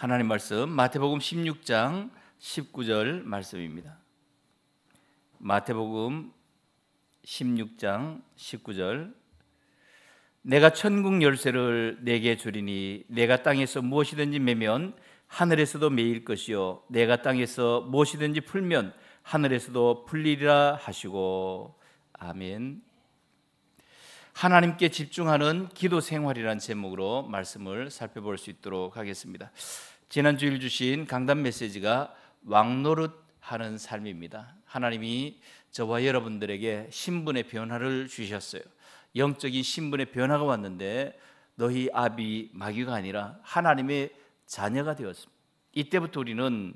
하나님 말씀 마태복음 16장 19절 말씀입니다. 마태복음 16장 19절 내가 천국 열쇠를 내게 주리니 내가 땅에서 무엇이든지 매면 하늘에서도 매일 것이요 내가 땅에서 무엇이든지 풀면 하늘에서도 풀리리라 하시고 아멘. 하나님께 집중하는 기도 생활이라는 제목으로 말씀을 살펴볼 수 있도록 하겠습니다. 지난주일 주신 강단 메시지가 왕노릇 하는 삶입니다. 하나님이 저와 여러분들에게 신분의 변화를 주셨어요. 영적인 신분의 변화가 왔는데 너희 아비 마귀가 아니라 하나님의 자녀가 되었습니다. 이때부터 우리는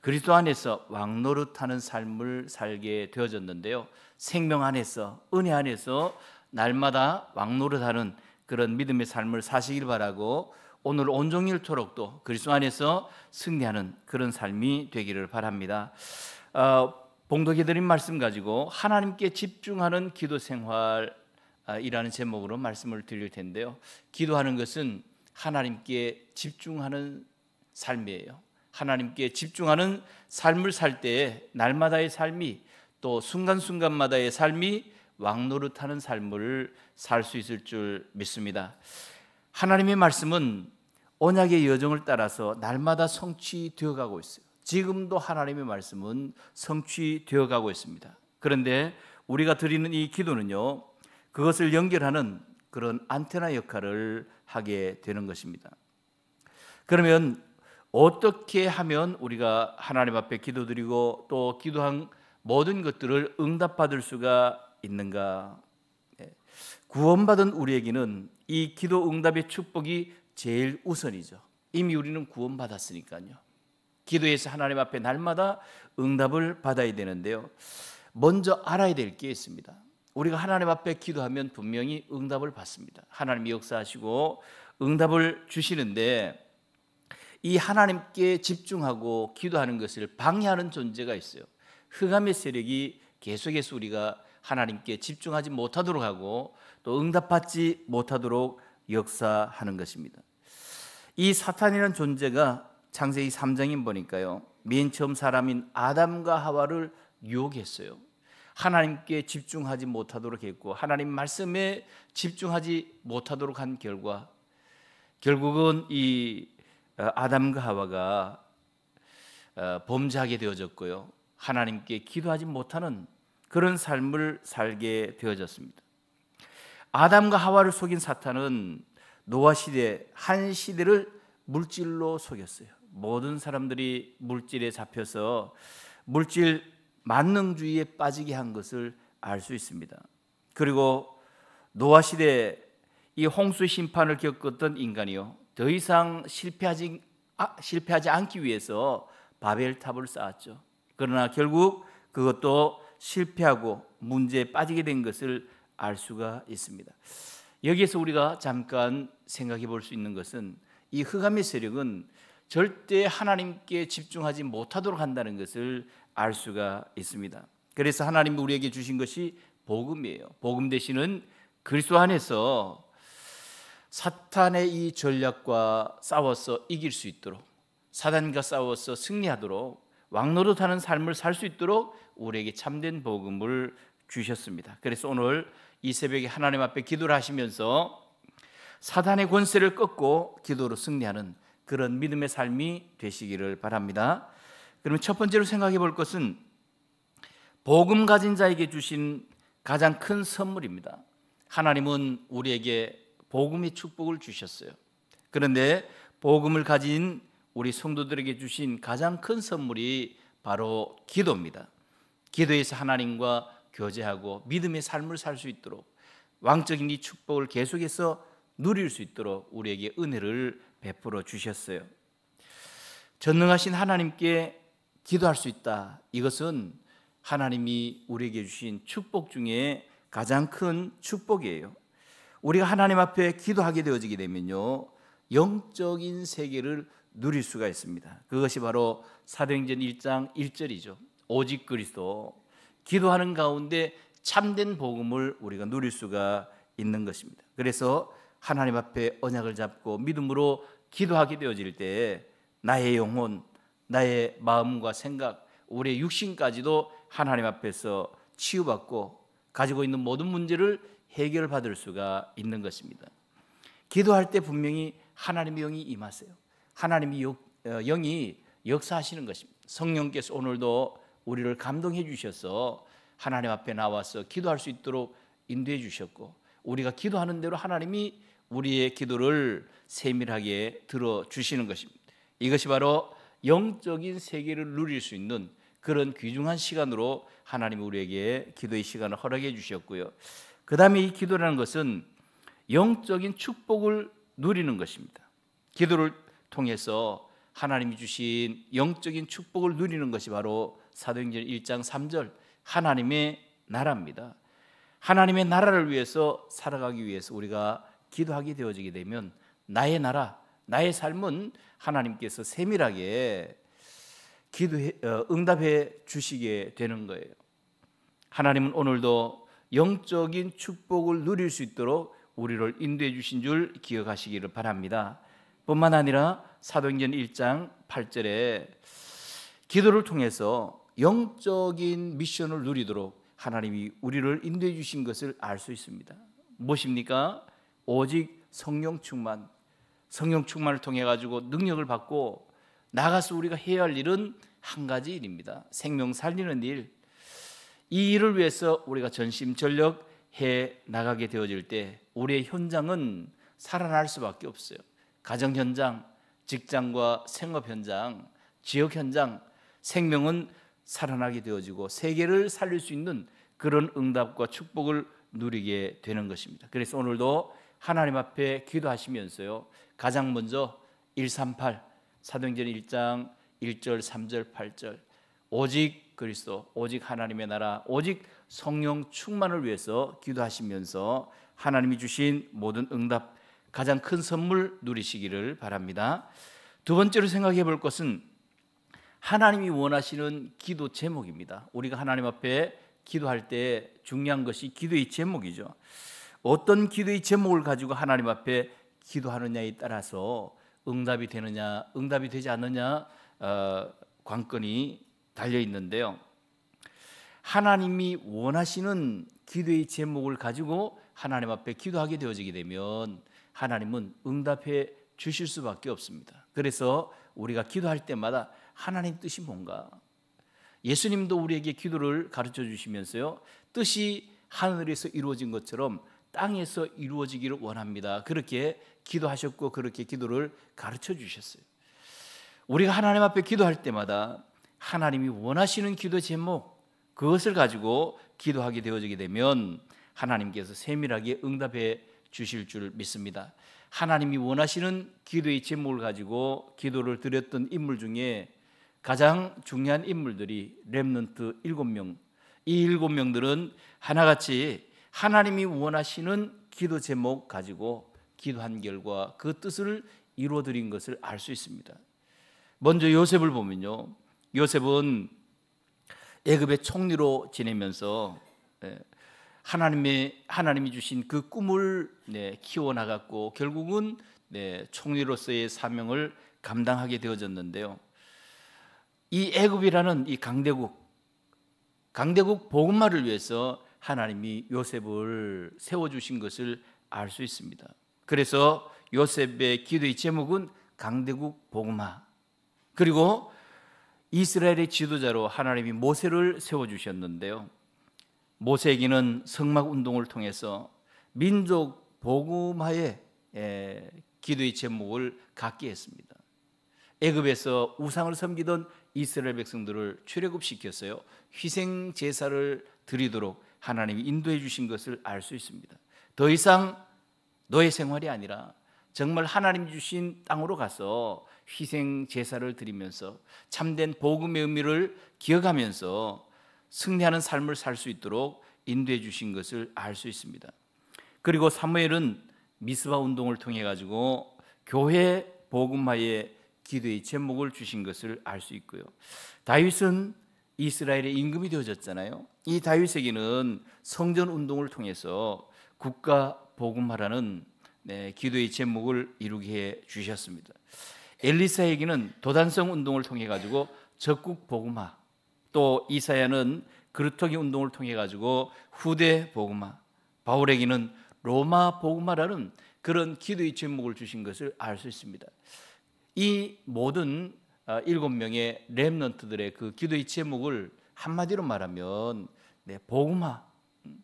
그리스도 안에서 왕노릇하는 삶을 살게 되어졌는데요. 생명 안에서 은혜 안에서 날마다 왕노릇하는 그런 믿음의 삶을 사시길 바라고 오늘 온종일토록 도 그리스도 안에서 승리하는 그런 삶이 되기를 바랍니다. 어, 봉독해 드린 말씀 가지고 하나님께 집중하는 기도 생활이라는 아, 제목으로 말씀을 드릴 텐데요. 기도하는 것은 하나님께 집중하는 삶이에요. 하나님께 집중하는 삶을 살때 날마다의 삶이 또 순간순간마다의 삶이 왕노릇하는 삶을 살 수 있을 줄 믿습니다. 하나님의 말씀은 언약의 여정을 따라서 날마다 성취되어 가고 있어요. 지금도 하나님의 말씀은 성취되어 가고 있습니다. 그런데 우리가 드리는 이 기도는요, 그것을 연결하는 그런 안테나 역할을 하게 되는 것입니다. 그러면 어떻게 하면 우리가 하나님 앞에 기도드리고 또 기도한 모든 것들을 응답받을 수가 있는가? 예. 구원받은 우리에게는 이 기도 응답의 축복이 제일 우선이죠. 이미 우리는 구원받았으니까요. 기도에서 하나님 앞에 날마다 응답을 받아야 되는데요. 먼저 알아야 될 게 있습니다. 우리가 하나님 앞에 기도하면 분명히 응답을 받습니다. 하나님이 역사하시고 응답을 주시는데 이 하나님께 집중하고 기도하는 것을 방해하는 존재가 있어요. 흑암의 세력이 계속해서 우리가 하나님께 집중하지 못하도록 하고 또 응답받지 못하도록 역사하는 것입니다. 이 사탄이라는 존재가 창세기 3장인 보니까요. 맨 처음 사람인 아담과 하와를 유혹했어요. 하나님께 집중하지 못하도록 했고 하나님 말씀에 집중하지 못하도록 한 결과 결국은 이 어, 아담과 하와가 어, 범죄하게 되어졌고요. 하나님께 기도하지 못하는 그런 삶을 살게 되어졌습니다. 아담과 하와를 속인 사탄은 노아 시대 한 시대를 물질로 속였어요. 모든 사람들이 물질에 잡혀서 물질 만능주의에 빠지게 한 것을 알 수 있습니다. 그리고 노아 시대 이 홍수 심판을 겪었던 인간이요. 더 이상 실패하지 아, 실패하지 않기 위해서 바벨탑을 쌓았죠. 그러나 결국 그것도 실패하고 문제에 빠지게 된 것을 알 수가 있습니다. 여기에서 우리가 잠깐 생각해 볼 수 있는 것은 이 흑암의 세력은 절대 하나님께 집중하지 못하도록 한다는 것을 알 수가 있습니다. 그래서 하나님 우리에게 주신 것이 복음이에요. 복음 대신은 그리스도 안에서 사탄의 이 전략과 싸워서 이길 수 있도록 사단과 싸워서 승리하도록 왕노릇하는 삶을 살 수 있도록 우리에게 참된 복음을 주셨습니다. 그래서 오늘 이 새벽에 하나님 앞에 기도를 하시면서 사단의 권세를 꺾고 기도로 승리하는 그런 믿음의 삶이 되시기를 바랍니다. 그러면 첫 번째로 생각해 볼 것은 복음 가진 자에게 주신 가장 큰 선물입니다. 하나님은 우리에게 복음의 축복을 주셨어요. 그런데 복음을 가진 우리 성도들에게 주신 가장 큰 선물이 바로 기도입니다. 기도에서 하나님과 교제하고 믿음의 삶을 살 수 있도록 왕적인 이 축복을 계속해서 누릴 수 있도록 우리에게 은혜를 베풀어 주셨어요. 전능하신 하나님께 기도할 수 있다. 이것은 하나님이 우리에게 주신 축복 중에 가장 큰 축복이에요. 우리가 하나님 앞에 기도하게 되어지게 되면요. 영적인 세계를 누릴 수가 있습니다. 그것이 바로 사도행전 1장 1절이죠. 오직 그리스도 기도하는 가운데 참된 복음을 우리가 누릴 수가 있는 것입니다. 그래서 하나님 앞에 언약을 잡고 믿음으로 기도하게 되어질 때 나의 영혼, 나의 마음과 생각, 우리의 육신까지도 하나님 앞에서 치유받고 가지고 있는 모든 문제를 해결받을 수가 있는 것입니다. 기도할 때 분명히 하나님의 영이 임하세요. 하나님의 어, 영이 역사하시는 것입니다. 성령께서 오늘도 우리를 감동해 주셔서 하나님 앞에 나와서 기도할 수 있도록 인도해 주셨고 우리가 기도하는 대로 하나님이 우리의 기도를 세밀하게 들어 주시는 것입니다. 이것이 바로 영적인 세계를 누릴 수 있는 그런 귀중한 시간으로 하나님 우리에게 기도의 시간을 허락해 주셨고요. 그다음에 이 기도라는 것은 영적인 축복을 누리는 것입니다. 기도를 통해서 하나님이 주신 영적인 축복을 누리는 것이 바로 사도행전 1장 3절 하나님의 나라입니다. 하나님의 나라를 위해서 살아가기 위해서 우리가 기도하게 되어지게 되면 나의 나라, 나의 삶은 하나님께서 세밀하게 기도 어, 응답해 주시게 되는 거예요. 하나님은 오늘도 영적인 축복을 누릴 수 있도록 우리를 인도해 주신 줄 기억하시기를 바랍니다. 뿐만 아니라 사도행전 1장 8절에 기도를 통해서 영적인 미션을 누리도록 하나님이 우리를 인도해 주신 것을 알 수 있습니다. 무엇입니까? 오직 성령 충만. 성령 충만을 통해 가지고 능력을 받고 나가서 우리가 해야 할 일은 한 가지 일입니다. 생명 살리는 일. 이 일을 위해서 우리가 전심전력 해 나가게 되어질 때 우리의 현장은 살아날 수밖에 없어요. 가정 현장, 직장과 생업 현장, 지역 현장, 생명은 살아나게 되어지고 세계를 살릴 수 있는 그런 응답과 축복을 누리게 되는 것입니다. 그래서 오늘도 하나님 앞에 기도하시면서요. 가장 먼저 138 사도행전 1장 1절 3절 8절 오직 그리스도 오직 하나님의 나라 오직 성령 충만을 위해서 기도하시면서 하나님이 주신 모든 응답 가장 큰 선물 누리시기를 바랍니다. 두 번째로 생각해 볼 것은 하나님이 원하시는 기도 제목입니다. 우리가 하나님 앞에 기도할 때 중요한 것이 기도의 제목이죠. 어떤 기도의 제목을 가지고 하나님 앞에 기도하느냐에 따라서 응답이 되느냐, 응답이 되지 않느냐 어, 관건이 달려 있는데요. 하나님이 원하시는 기도의 제목을 가지고 하나님 앞에 기도하게 되어지게 되면 하나님은 응답해 주실 수밖에 없습니다. 그래서 우리가 기도할 때마다 하나님 뜻이 뭔가 예수님도 우리에게 기도를 가르쳐 주시면서요. 뜻이 하늘에서 이루어진 것처럼 땅에서 이루어지기를 원합니다. 그렇게 기도하셨고 그렇게 기도를 가르쳐 주셨어요. 우리가 하나님 앞에 기도할 때마다 하나님이 원하시는 기도 제목 그것을 가지고 기도하게 되어지게 되면 하나님께서 세밀하게 응답해 주실 줄 믿습니다. 하나님이 원하시는 기도의 제목을 가지고 기도를 드렸던 인물 중에 가장 중요한 인물들이 렘넌트 7명. 이 7명들은 하나같이 하나님이 원하시는 기도 제목 가지고 기도한 결과 그 뜻을 이루어 드린 것을 알 수 있습니다. 먼저 요셉을 보면요. 요셉은 애굽의 총리로 지내면서 예, 하나님의 하나님이 주신 그 꿈을 네, 키워 나갔고 결국은 네, 총리로서의 사명을 감당하게 되어졌는데요. 이 애굽이라는 이 강대국 강대국 복음화를 위해서 하나님이 요셉을 세워 주신 것을 알 수 있습니다. 그래서 요셉의 기도의 제목은 강대국 복음화. 그리고 이스라엘의 지도자로 하나님이 모세를 세워 주셨는데요. 모세기는 성막 운동을 통해서 민족 복음화의 기도의 제목을 갖게 했습니다. 애굽에서 우상을 섬기던 이스라엘 백성들을 출애굽시켰어요. 희생 제사를 드리도록 하나님이 인도해 주신 것을 알 수 있습니다. 더 이상 노예 생활이 아니라 정말 하나님 주신 땅으로 가서 희생 제사를 드리면서 참된 복음의 의미를 기억하면서 승리하는 삶을 살 수 있도록 인도해 주신 것을 알 수 있습니다. 그리고 사무엘은 미스바 운동을 통해 가지고 교회 복음화의 기도의 제목을 주신 것을 알 수 있고요. 다윗은 이스라엘의 임금이 되어졌잖아요. 이 다윗에게는 성전 운동을 통해서 국가 복음화라는 네, 기도의 제목을 이루게 해 주셨습니다. 엘리사에게는 도단성 운동을 통해 가지고 적국 복음화 또 이사야는 그루터기 운동을 통해 가지고 후대 복음화, 바울에게는 로마 복음화라는 그런 기도의 제목을 주신 것을 알 수 있습니다. 이 모든 아, 일곱 명의 렘넌트들의 그 기도의 제목을 한마디로 말하면 네, 복음화. 음,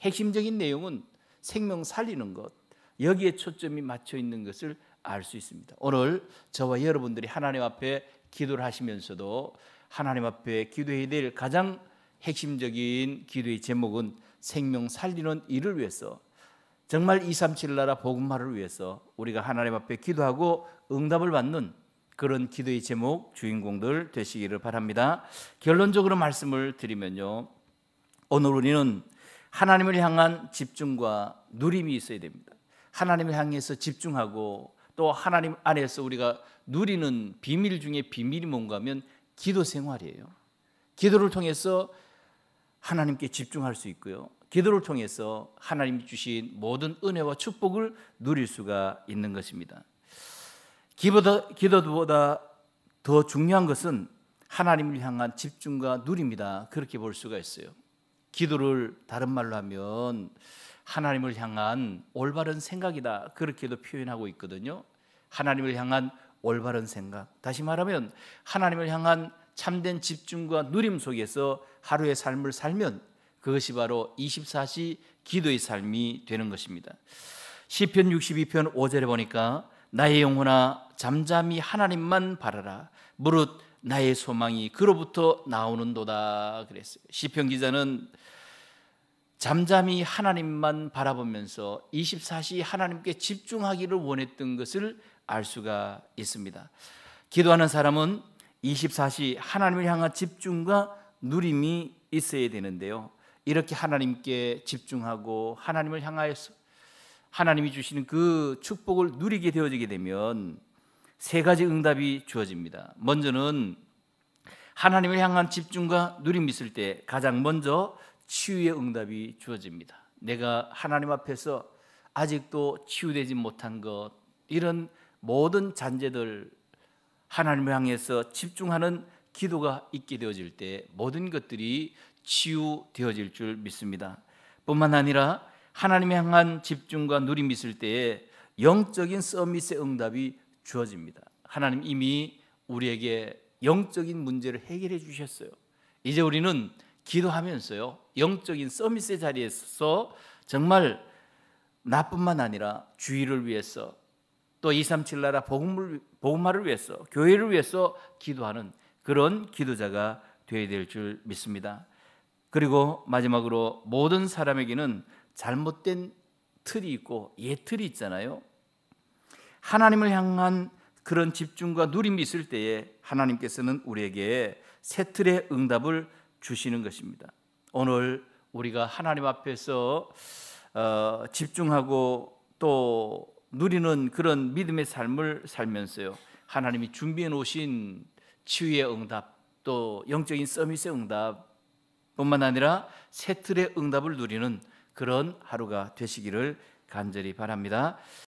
핵심적인 내용은 생명 살리는 것. 여기에 초점이 맞춰 있는 것을 알 수 있습니다. 오늘 저와 여러분들이 하나님 앞에 기도를 하시면서도 하나님 앞에 기도해야 될 가장 핵심적인 기도의 제목은 생명 살리는 일을 위해서 정말 237 나라 복음화를 위해서 우리가 하나님 앞에 기도하고 응답을 받는 그런 기도의 제목 주인공들 되시기를 바랍니다. 결론적으로 말씀을 드리면요. 오늘 우리는 하나님을 향한 집중과 누림이 있어야 됩니다. 하나님을 향해서 집중하고 또 하나님 안에서 우리가 누리는 비밀 중에 비밀이 뭔가 하면 기도 생활이에요. 기도를 통해서 하나님께 집중할 수 있고요. 기도를 통해서 하나님이 주신 모든 은혜와 축복을 누릴 수가 있는 것입니다. 기보다, 기도보다 더 중요한 것은 하나님을 향한 집중과 누립니다. 그렇게 볼 수가 있어요. 기도를 다른 말로 하면 하나님을 향한 올바른 생각이다. 그렇게도 표현하고 있거든요. 하나님을 향한 올바른 생각, 다시 말하면 하나님을 향한 참된 집중과 누림 속에서 하루의 삶을 살면 그것이 바로 24시 기도의 삶이 되는 것입니다. 시편 62편 5절에 보니까 나의 영혼아 잠잠히 하나님만 바라라 무릇 나의 소망이 그로부터 나오는도다 그랬어요. 시편 기자는 잠잠히 하나님만 바라보면서 24시 하나님께 집중하기를 원했던 것을 알 수가 있습니다. 기도하는 사람은 24시 하나님을 향한 집중과 누림이 있어야 되는데요. 이렇게 하나님께 집중하고 하나님을 향하여서 하나님이 주시는 그 축복을 누리게 되어지게 되면 세 가지 응답이 주어집니다. 먼저는 하나님을 향한 집중과 누림 있을 때 가장 먼저 치유의 응답이 주어집니다. 내가 하나님 앞에서 아직도 치유되지 못한 것 이런 모든 잔재들 하나님을 향해서 집중하는 기도가 있게 되어질 때 모든 것들이 치유되어질 줄 믿습니다. 뿐만 아니라 하나님에 향한 집중과 누림이 있을 때에 영적인 서밋의 응답이 주어집니다. 하나님 이미 우리에게 영적인 문제를 해결해 주셨어요. 이제 우리는 기도하면서요. 영적인 서밋의 자리에서 정말 나뿐만 아니라 주의를 위해서 또237 나라 복음을, 복음화를 위해서 교회를 위해서 기도하는 그런 기도자가 되어야 될 줄 믿습니다. 그리고 마지막으로 모든 사람에게는 잘못된 틀이 있고 예틀이 있잖아요. 하나님을 향한 그런 집중과 누림이 있을 때에 하나님께서는 우리에게 새 틀의 응답을 주시는 것입니다. 오늘 우리가 하나님 앞에서 어, 집중하고 또 누리는 그런 믿음의 삶을 살면서요. 하나님이 준비해 놓으신 치유의 응답, 또 영적인 서밋의 응답 뿐만 아니라 새 틀의 응답을 누리는 그런 하루가 되시기를 간절히 바랍니다.